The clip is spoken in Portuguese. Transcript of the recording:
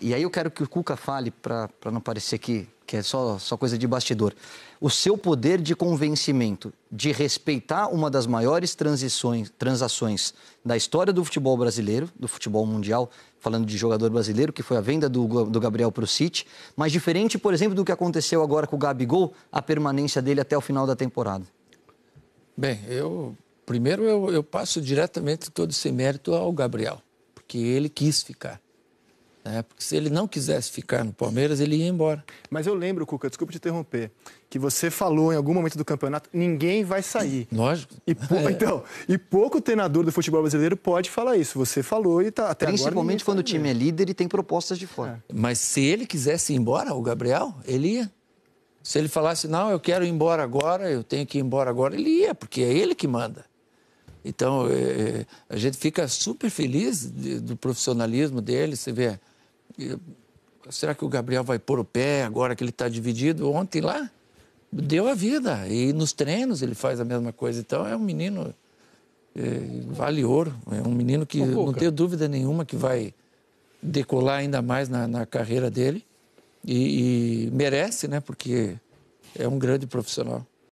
e aí eu quero que o Cuca fale, para não parecer que, que é só, só coisa de bastidor, o seu poder de convencimento de respeitar uma das maiores transições, transações da história do futebol brasileiro, do futebol mundial, falando de jogador brasileiro, que foi a venda do, do Gabriel para o City, mas diferente, por exemplo, do que aconteceu agora com o Gabigol, a permanência dele até o final da temporada. Bem, eu primeiro eu, eu passo diretamente todo esse mérito ao Gabriel, porque ele quis ficar. É Porque se ele não quisesse ficar no Palmeiras, ele ia embora. Mas eu lembro, Cuca, desculpa te interromper, que você falou em algum momento do campeonato, ninguém vai sair. Lógico. E é. Então, e pouco treinador do futebol brasileiro pode falar isso. Você falou e tá até Principalmente agora, quando o time mesmo. é líder e tem propostas de fora. É. Mas se ele quisesse ir embora, o Gabriel, ele ia. Se ele falasse, não, eu quero ir embora agora, eu tenho que ir embora agora, ele ia, porque é ele que manda. Então, é, é a gente fica super feliz de, do profissionalismo dele, você vê será que o Gabriel vai pôr o pé agora que ele está dividido? Ontem lá, deu a vida. E nos treinos ele faz a mesma coisa. Então é um menino, é, vale ouro. É um menino que um não tenho dúvida nenhuma que vai decolar ainda mais na, na carreira dele. E, e merece, né? Porque é um grande profissional.